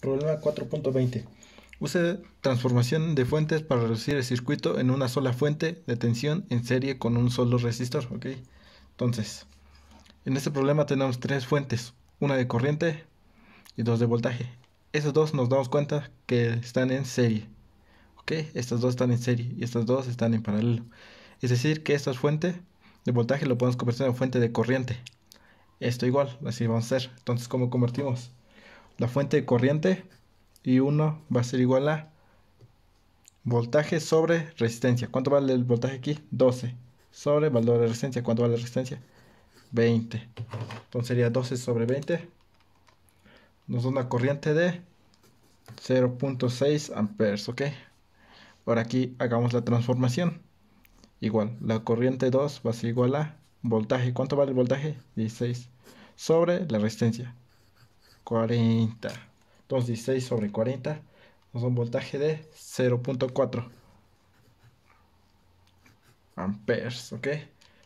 Problema 4.20. Use transformación de fuentes para reducir el circuito en una sola fuente de tensión en serie con un solo resistor. Okay. Entonces, en este problema tenemos tres fuentes, una de corriente y dos de voltaje. Esos dos nos damos cuenta que están en serie. Okay. Estas dos están en serie y estas dos están en paralelo. Es decir, que esta fuente de voltaje lo podemos convertir en fuente de corriente. Esto igual, así vamos a hacer. Entonces, ¿cómo convertimos? la fuente de corriente y 1 va a ser igual a voltaje sobre resistencia. ¿Cuánto vale el voltaje aquí? 12. Sobre valor de resistencia. ¿Cuánto vale la resistencia? 20. Entonces sería 12 sobre 20. Nos da una corriente de 0.6 amperes, ¿ok? Ahora aquí hagamos la transformación. Igual, la corriente 2 va a ser igual a voltaje. ¿Cuánto vale el voltaje? 16. Sobre la resistencia. 40. 16 sobre 40 nos da un voltaje de 0.4 amperes, ¿ok?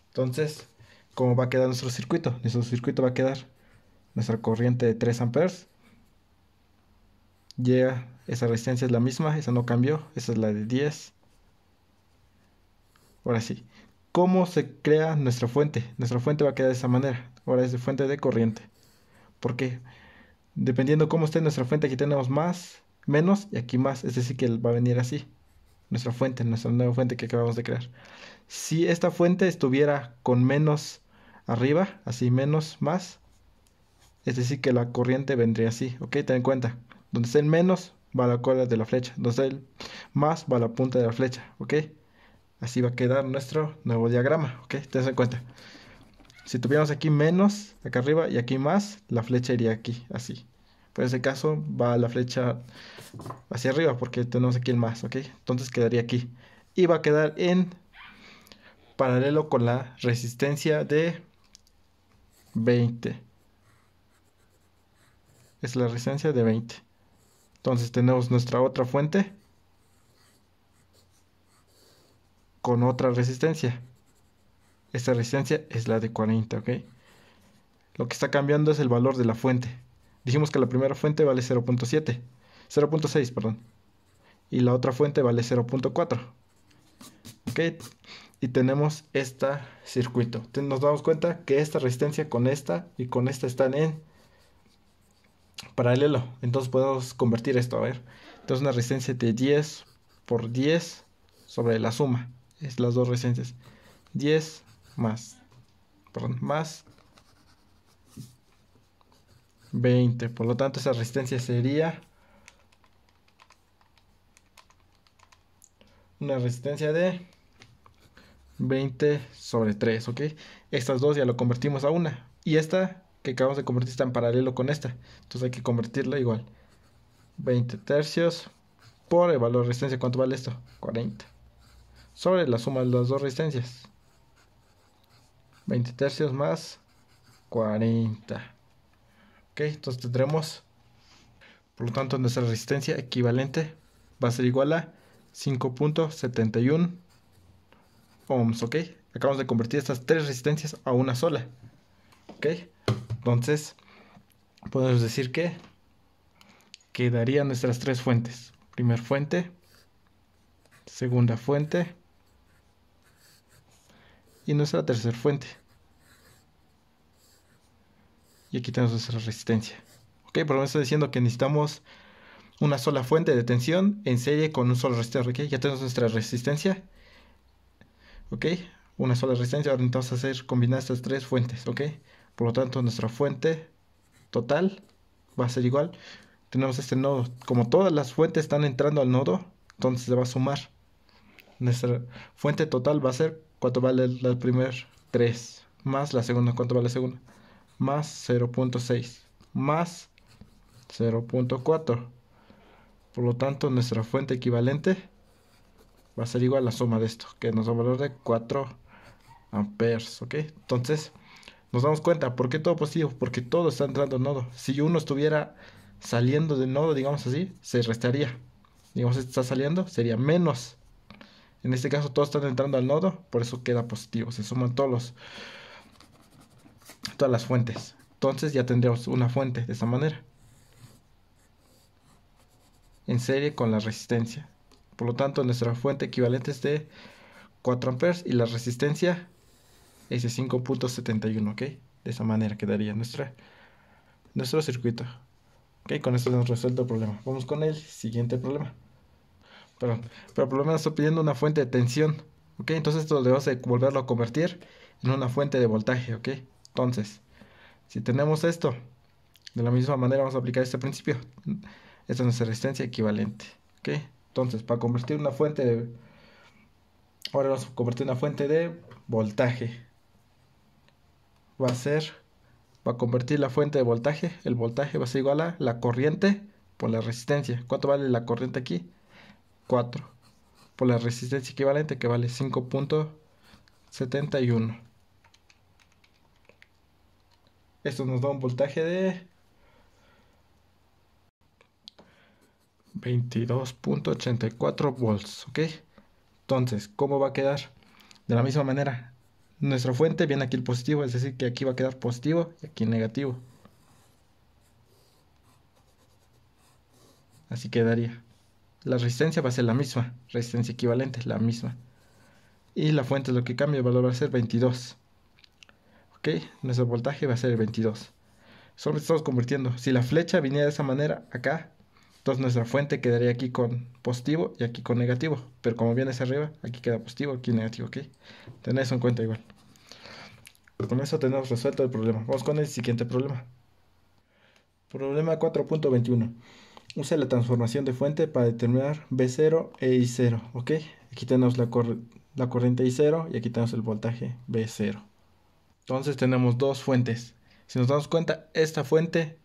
Entonces, ¿cómo va a quedar nuestro circuito? Nuestro circuito va a quedar nuestra corriente de 3 amperes. Llega, esa resistencia es la misma, esa no cambió, esa es la de 10. Ahora sí, ¿cómo se crea nuestra fuente? Nuestra fuente va a quedar de esa manera. Ahora es de fuente de corriente. ¿Por qué? Dependiendo cómo esté nuestra fuente, aquí tenemos más, menos y aquí más. Es decir, que va a venir así. Nuestra fuente, nuestra nueva fuente que acabamos de crear. Si esta fuente estuviera con menos arriba, así menos, más, es decir, que la corriente vendría así. Ok, ten en cuenta. Donde esté el menos, va la cola de la flecha. Donde esté el más, va la punta de la flecha. Ok, así va a quedar nuestro nuevo diagrama. Ok, ten en cuenta. Si tuviéramos aquí menos, acá arriba, y aquí más, la flecha iría aquí, así. Pero en ese caso va la flecha hacia arriba porque tenemos aquí el más, ¿ok? Entonces quedaría aquí. Y va a quedar en paralelo con la resistencia de 20. Es la resistencia de 20. Entonces tenemos nuestra otra fuente con otra resistencia. Esta resistencia es la de 40, ¿ok? Lo que está cambiando es el valor de la fuente. Dijimos que la primera fuente vale 0.7, 0.6, perdón. Y la otra fuente vale 0.4. ¿Ok? Y tenemos este circuito. Nos damos cuenta que esta resistencia con esta y con esta están en paralelo. Entonces podemos convertir esto, a ver. Entonces una resistencia de 10 por 10 sobre la suma. Es las dos resistencias. 10 más, perdón, más 20. Por lo tanto, esa resistencia sería una resistencia de 20 sobre 3, ¿ok? Estas dos ya lo convertimos a una. Y esta que acabamos de convertir está en paralelo con esta. Entonces hay que convertirla igual. 20 tercios por el valor de resistencia. ¿Cuánto vale esto? 40. Sobre la suma de las dos resistencias. 20 tercios más 40. Ok, entonces tendremos, por lo tanto, nuestra resistencia equivalente va a ser igual a 5.71 ohms, ok. Acabamos de convertir estas tres resistencias a una sola, ok. Entonces, podemos decir que quedarían nuestras tres fuentes. Primer fuente, segunda fuente y nuestra tercera fuente. Y aquí tenemos nuestra resistencia. Ok, por lo menos diciendo que necesitamos una sola fuente de tensión en serie con un solo resistor. Ok, ya tenemos nuestra resistencia. Ok, una sola resistencia. Ahora necesitamos hacer combinar estas tres fuentes. Ok, por lo tanto, nuestra fuente total va a ser igual. Tenemos este nodo. Como todas las fuentes están entrando al nodo, entonces se va a sumar. Nuestra fuente total va a ser ¿Cuánto vale la primer 3. Más la segunda. ¿Cuánto vale la segunda? Más 0.6. Más 0.4. Por lo tanto, nuestra fuente equivalente va a ser igual a la suma de esto, que nos da un valor de 4 amperes, ¿ok? Entonces, nos damos cuenta, ¿por qué todo positivo? Porque todo está entrando en nodo. Si uno estuviera saliendo de nodo, digamos así, se restaría. Digamos, está saliendo, sería menos en este caso todos están entrando al nodo, por eso queda positivo. Se suman todos los, todas las fuentes. Entonces ya tendríamos una fuente de esa manera. En serie con la resistencia. Por lo tanto, nuestra fuente equivalente es de 4 amperes y la resistencia es de 5.71, ¿ok? De esa manera quedaría nuestra, nuestro circuito. Ok, con esto hemos resuelto el problema. Vamos con el siguiente problema. Pero por lo menos estoy pidiendo una fuente de tensión. ¿Ok? Entonces esto debemos de volverlo a convertir en una fuente de voltaje. ¿Ok? Entonces, si tenemos esto, de la misma manera vamos a aplicar este principio. Esta es nuestra resistencia equivalente. ¿Ok? Entonces, para convertir una fuente de... Ahora vamos a convertir una fuente de voltaje. Va a ser... a convertir la fuente de voltaje, el voltaje va a ser igual a la corriente por la resistencia. ¿Cuánto vale la corriente aquí? 4 por la resistencia equivalente que vale 5.71. Esto nos da un voltaje de 22.84 volts, ¿ok? Entonces, ¿cómo va a quedar? De la misma manera, nuestra fuente viene aquí el positivo, es decir, que aquí va a quedar positivo y aquí negativo. Así quedaría la resistencia va a ser la misma, resistencia equivalente, la misma. Y la fuente lo que cambia, el valor va a ser 22. ¿Ok? Nuestro voltaje va a ser 22. Solo estamos convirtiendo. Si la flecha viniera de esa manera, acá, entonces nuestra fuente quedaría aquí con positivo y aquí con negativo. Pero como viene hacia arriba, aquí queda positivo, aquí negativo, ¿ok? Tened eso en cuenta igual. Con eso tenemos resuelto el problema. Vamos con el siguiente problema. Problema 4.21. Usa la transformación de fuente para determinar V0 e I0, ¿ok? Aquí tenemos la, corriente I0 y aquí tenemos el voltaje V0. Entonces tenemos dos fuentes. Si nos damos cuenta, esta fuente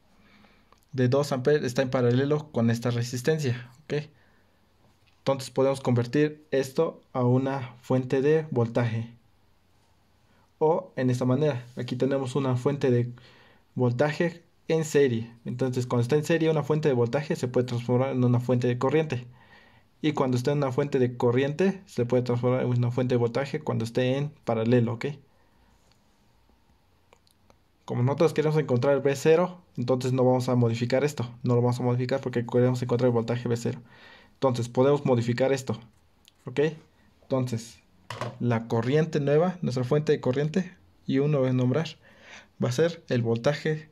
de 2 amperes está en paralelo con esta resistencia, ¿ok? Entonces podemos convertir esto a una fuente de voltaje. O en esta manera, aquí tenemos una fuente de voltaje en serie. Entonces, cuando está en serie, una fuente de voltaje se puede transformar en una fuente de corriente. Y cuando esté en una fuente de corriente, se puede transformar en una fuente de voltaje cuando esté en paralelo, ¿ok? Como nosotros queremos encontrar el V0, entonces no vamos a modificar esto. No lo vamos a modificar porque queremos encontrar el voltaje V0. Entonces, podemos modificar esto, ¿ok? Entonces, la corriente nueva, nuestra fuente de corriente, y uno va a nombrar, va a ser el voltaje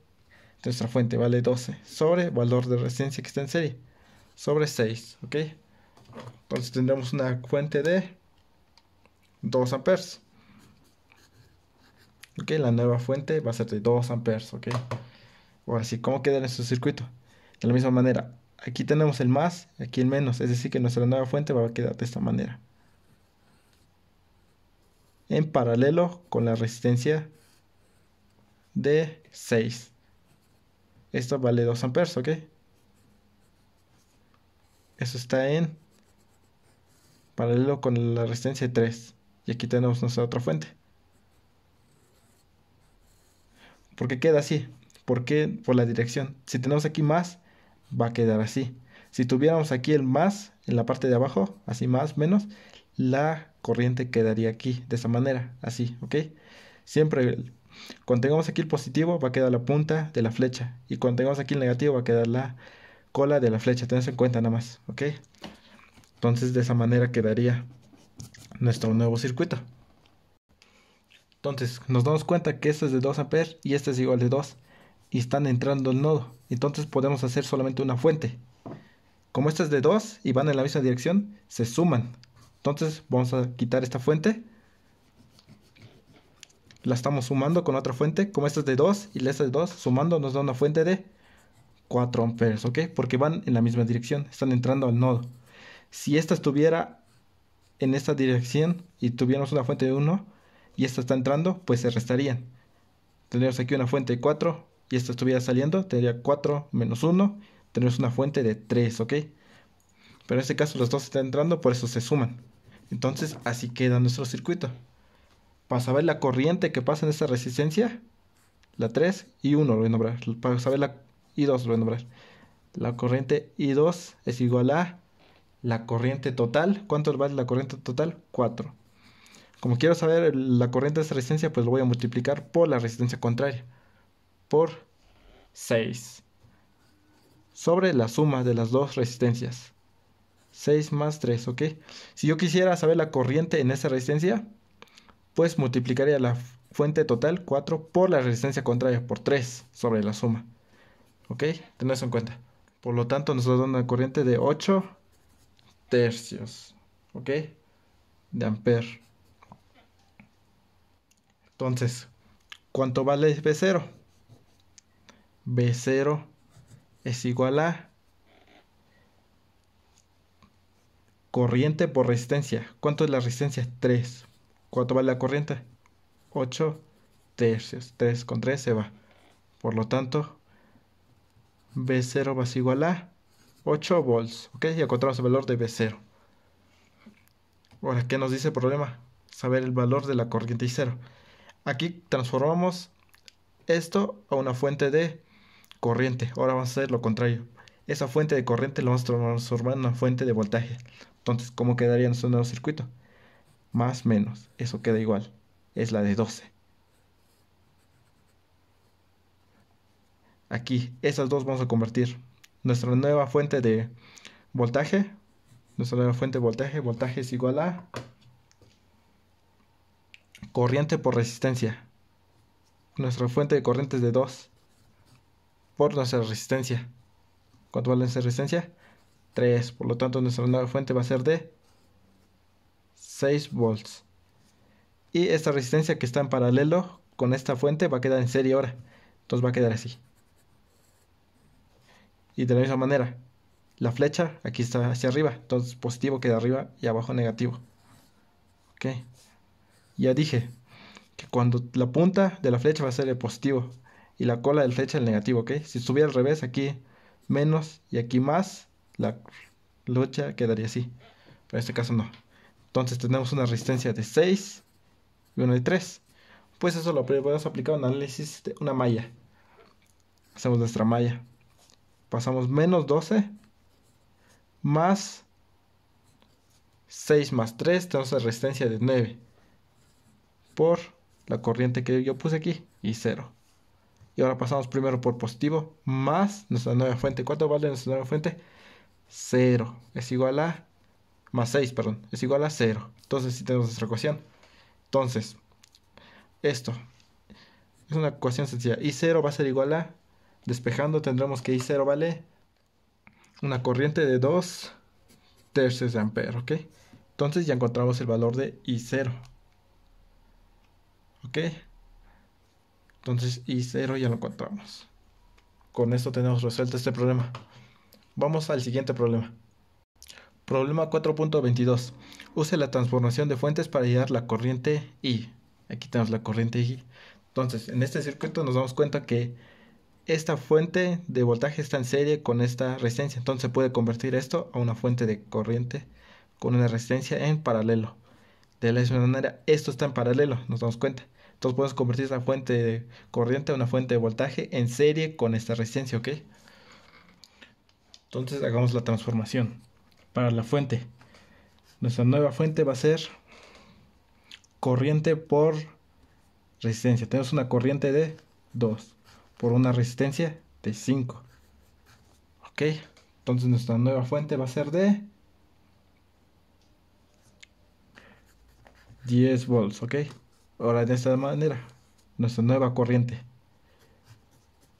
nuestra fuente vale 12 sobre valor de resistencia que está en serie. Sobre 6, ¿ok? Entonces tendremos una fuente de 2 amperes. ¿Ok? La nueva fuente va a ser de 2 amperes, ¿ok? Ahora sí, ¿cómo queda nuestro circuito? De la misma manera, aquí tenemos el más, aquí el menos, es decir que nuestra nueva fuente va a quedar de esta manera. En paralelo con la resistencia de 6. Esto vale 2 amperes, ¿ok? Eso está en paralelo con la resistencia 3. Y aquí tenemos nuestra otra fuente. ¿Por qué queda así? ¿Por qué? Por la dirección. Si tenemos aquí más, va a quedar así. Si tuviéramos aquí el más, en la parte de abajo, así más, menos, la corriente quedaría aquí, de esa manera, así, ¿ok? Siempre cuando tengamos aquí el positivo va a quedar la punta de la flecha y cuando tengamos aquí el negativo va a quedar la cola de la flecha. Tenemos en cuenta nada más, ¿ok? Entonces de esa manera quedaría nuestro nuevo circuito. Entonces nos damos cuenta que esto es de 2 amperes y este es igual de 2 y están entrando el nodo. Entonces podemos hacer solamente una fuente. Como estas es de 2 y van en la misma dirección, se suman. Entonces vamos a quitar esta fuente la estamos sumando con otra fuente, como esta es de 2 y esta es de 2, sumando nos da una fuente de 4 amperes, ¿ok? Porque van en la misma dirección, están entrando al nodo. Si esta estuviera en esta dirección y tuviéramos una fuente de 1 y esta está entrando, pues se restarían. Tendríamos aquí una fuente de 4 y esta estuviera saliendo, tendría 4 menos 1, tendríamos una fuente de 3, ¿ok? Pero en este caso los dos están entrando, por eso se suman. Entonces así queda nuestro circuito para saber la corriente que pasa en esa resistencia, la 3 y 1 lo voy a nombrar, para saber la i 2 lo voy a nombrar. La corriente I2 es igual a la corriente total. ¿Cuánto vale la corriente total? 4. Como quiero saber la corriente de esa resistencia, pues lo voy a multiplicar por la resistencia contraria, por 6, sobre la suma de las dos resistencias. 6 más 3, ¿ok? Si yo quisiera saber la corriente en esa resistencia, pues multiplicaría la fuente total 4 por la resistencia contraria por 3 sobre la suma. ¿Ok? Tened eso en cuenta. Por lo tanto, nos da una corriente de 8 tercios. ¿Ok? De amper. Entonces, ¿cuánto vale B0? B0 es igual a corriente por resistencia. ¿Cuánto es la resistencia? 3 ¿Cuánto vale la corriente? 8 tercios. 3 con 3 se va. Por lo tanto, B0 va a ser igual a 8 volts. ¿Ok? Y encontramos el valor de B0. Ahora, ¿qué nos dice el problema? Saber el valor de la corriente I0. Aquí transformamos esto a una fuente de corriente. Ahora vamos a hacer lo contrario. Esa fuente de corriente la vamos a transformar en una fuente de voltaje. Entonces, ¿cómo quedaría nuestro nuevo circuito? más menos, eso queda igual, es la de 12. Aquí, esas dos vamos a convertir. Nuestra nueva fuente de voltaje, nuestra nueva fuente de voltaje, voltaje es igual a corriente por resistencia. Nuestra fuente de corriente es de 2 por nuestra resistencia. ¿Cuánto vale nuestra resistencia? 3. Por lo tanto, nuestra nueva fuente va a ser de 6 volts. Y esta resistencia que está en paralelo con esta fuente va a quedar en serie ahora. Entonces va a quedar así. Y de la misma manera, la flecha aquí está hacia arriba. Entonces positivo queda arriba y abajo negativo. Ok. Ya dije que cuando la punta de la flecha va a ser el positivo y la cola de la flecha el negativo. Ok. Si estuviera al revés, aquí menos y aquí más, la lucha quedaría así. Pero en este caso no. Entonces tenemos una resistencia de 6 y 1 de 3. Pues eso lo podemos aplicar a un análisis de una malla. Hacemos nuestra malla. Pasamos menos 12 más 6 más 3. Tenemos una resistencia de 9 por la corriente que yo puse aquí y 0. Y ahora pasamos primero por positivo más nuestra nueva fuente. ¿Cuánto vale nuestra nueva fuente? 0. Es igual a más 6, perdón, es igual a 0. Entonces si tenemos nuestra ecuación. Entonces, esto es una ecuación sencilla. Y 0 va a ser igual a, despejando tendremos que I0 vale una corriente de 2 tercios de ampere, ¿ok? Entonces ya encontramos el valor de I0. ¿Ok? Entonces I0 ya lo encontramos. Con esto tenemos resuelto este problema. Vamos al siguiente problema. Problema 4.22. Use la transformación de fuentes para hallar la corriente I. Aquí tenemos la corriente I. Entonces, en este circuito nos damos cuenta que esta fuente de voltaje está en serie con esta resistencia. Entonces puede convertir esto a una fuente de corriente con una resistencia en paralelo. De la misma manera, esto está en paralelo, nos damos cuenta. Entonces podemos convertir esta fuente de corriente a una fuente de voltaje en serie con esta resistencia, ¿ok? Entonces hagamos la transformación para la fuente. Nuestra nueva fuente va a ser corriente por resistencia. Tenemos una corriente de 2 por una resistencia de 5. Ok, entonces nuestra nueva fuente va a ser de 10 volts. Ok, ahora de esta manera, nuestra nueva corriente.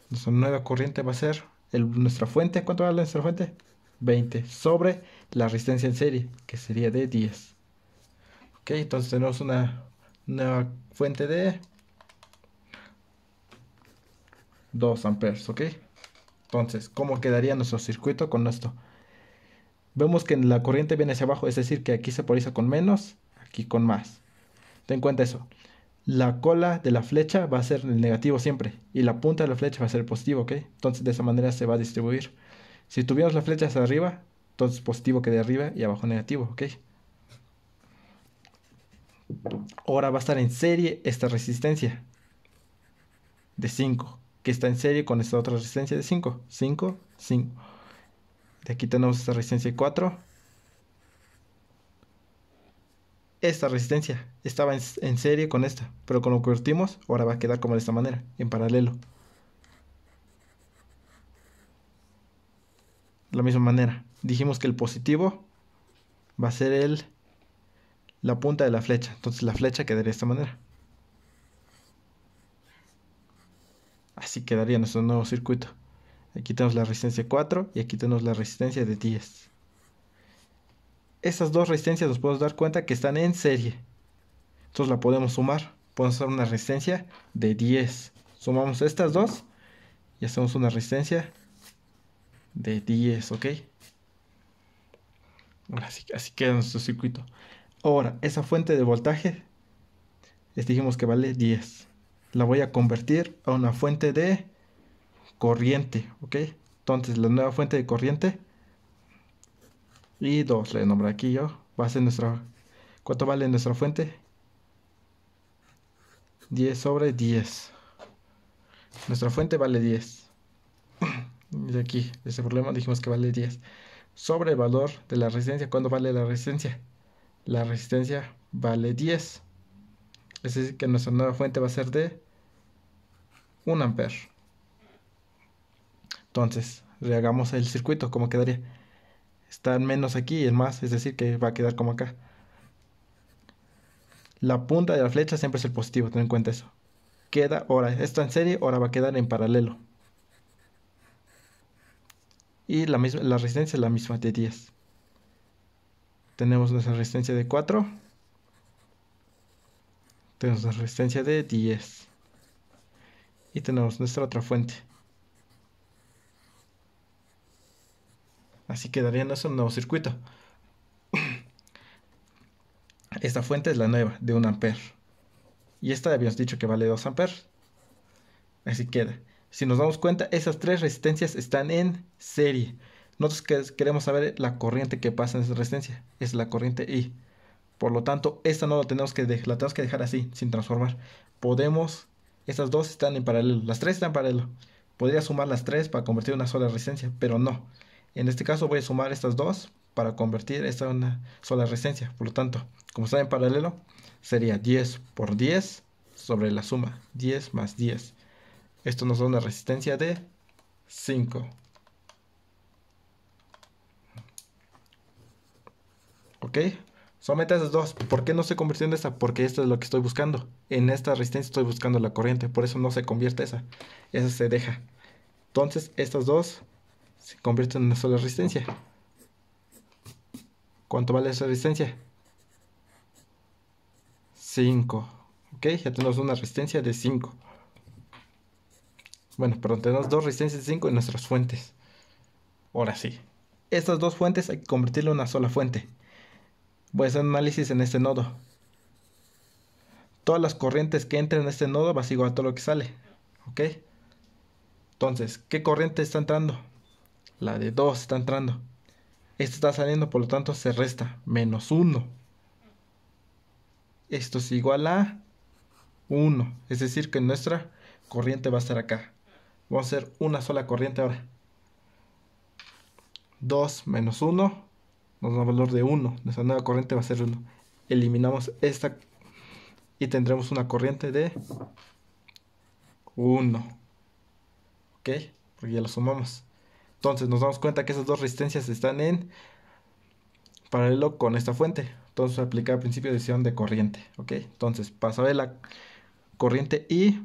Nuestra nueva corriente va a ser nuestra fuente. ¿Cuánto vale nuestra fuente? 20 sobre la resistencia en serie, que sería de 10. Ok, entonces tenemos una nueva fuente de 2 amperes, ok. Entonces, ¿cómo quedaría nuestro circuito con esto? Vemos que la corriente viene hacia abajo, es decir, que aquí se polariza con menos, aquí con más. Ten en cuenta eso. La cola de la flecha va a ser el negativo siempre y la punta de la flecha va a ser positivo, ¿ok? Entonces de esa manera se va a distribuir. Si tuviéramos flecha hacia arriba, entonces positivo de arriba y abajo negativo, ¿ok? Ahora va a estar en serie esta resistencia de 5, que está en serie con esta otra resistencia de 5. 5, 5. De aquí tenemos esta resistencia de 4. Esta resistencia estaba en, serie con esta, pero con lo convertimos, ahora va a quedar como de esta manera, en paralelo. De La misma manera dijimos que el positivo va a ser el la punta de la flecha. Entonces la flecha quedaría de esta manera. Así quedaría nuestro nuevo circuito. Aquí tenemos la resistencia 4 y aquí tenemos la resistencia de 10. Estas dos resistencias nos podemos dar cuenta que están en serie. Entonces la podemos sumar. Podemos hacer una resistencia de 10. Sumamos estas dos y hacemos una resistencia de 10, ¿ok? Así, así queda nuestro circuito. Ahora, esa fuente de voltaje, les dijimos que vale 10. La voy a convertir a una fuente de corriente, Entonces, la nueva fuente de corriente y 2, le nombré aquí yo, va a ser nuestra... ¿Cuánto vale nuestra fuente? 10 sobre 10. Nuestra fuente vale 10. De aquí, de ese problema dijimos que vale 10 sobre el valor de la resistencia. cuándo vale la resistencia? La resistencia vale 10. Es decir, que nuestra nueva fuente va a ser de 1 Amper Entonces, rehagamos el circuito, ¿cómo quedaría? Está en menos aquí y en más, es decir, que va a quedar como acá. La punta de la flecha siempre es el positivo, ten en cuenta eso. Queda ahora, está en serie, ahora va a quedar en paralelo y la, misma, la resistencia es la misma de 10. Tenemos nuestra resistencia de 4. Tenemos nuestra resistencia de 10. Y tenemos nuestra otra fuente. Así quedaría nuestro nuevo circuito. Esta fuente es la nueva, de 1 amper. Y esta habíamos dicho que vale 2 a Así queda. Si nos damos cuenta, esas tres resistencias están en serie. Nosotros queremos saber la corriente que pasa en esa resistencia. Es la corriente I. Por lo tanto, esta no la tenemos que, dejar, la tenemos que dejar así, sin transformar. Podemos, estas dos están en paralelo, las tres están en paralelo. Podría sumar las tres para convertir una sola resistencia, pero no. En este caso voy a sumar estas dos para convertir esta en una sola resistencia. Por lo tanto, como están en paralelo, sería 10 por 10 sobre la suma. 10 más 10. Esto nos da una resistencia de 5. ¿Ok? Somete esas dos. ¿Por qué no se convirtió en esa? Porque esto es lo que estoy buscando. En esta resistencia estoy buscando la corriente. Por eso no se convierte esa. Esa se deja. Entonces estas dos se convierten en una sola resistencia. ¿Cuánto vale esa resistencia? 5. ¿Ok? Ya tenemos una resistencia de 5. Bueno, perdón, tenemos dos resistencias de 5 en nuestras fuentes. Ahora sí. Estas dos fuentes hay que convertirlas en una sola fuente. Voy a hacer un análisis en este nodo. Todas las corrientes que entran en este nodo va a igual a todo lo que sale. ¿Ok? Entonces, ¿qué corriente está entrando? La de 2 está entrando. esto está saliendo, por lo tanto se resta. Menos 1. Esto es igual a 1. Es decir, que nuestra corriente va a estar acá. Vamos a hacer una sola corriente ahora. 2 menos 1 nos da un valor de 1. Nuestra nueva corriente va a ser 1. Eliminamos esta y tendremos una corriente de 1. ¿Ok? Porque ya lo sumamos. Entonces nos damos cuenta que esas dos resistencias están en paralelo con esta fuente. Entonces aplicar el principio de decisión de corriente. ¿Ok? Entonces ver la corriente I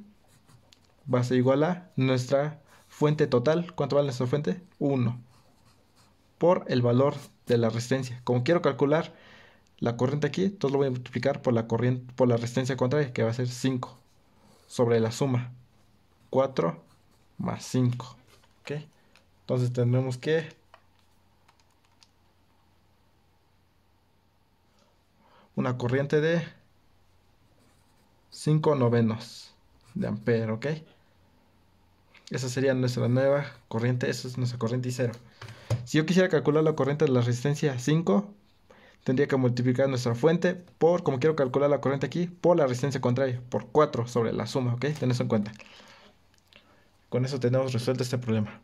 va a ser igual a nuestra fuente total. ¿Cuánto vale nuestra fuente? 1 por el valor de la resistencia. Como quiero calcular la corriente aquí, entonces lo voy a multiplicar por la, corriente, por la resistencia contraria, que va a ser 5 sobre la suma 4 más 5. ¿ok? Entonces tendremos que una corriente de 5 novenos de ampere, ¿ok? Esa sería nuestra nueva corriente, esa es nuestra corriente y cero. Si yo quisiera calcular la corriente de la resistencia 5, tendría que multiplicar nuestra fuente por, como quiero calcular la corriente aquí, por la resistencia contraria, por 4 sobre la suma, ¿ok? Ten eso en cuenta. Con eso tenemos resuelto este problema.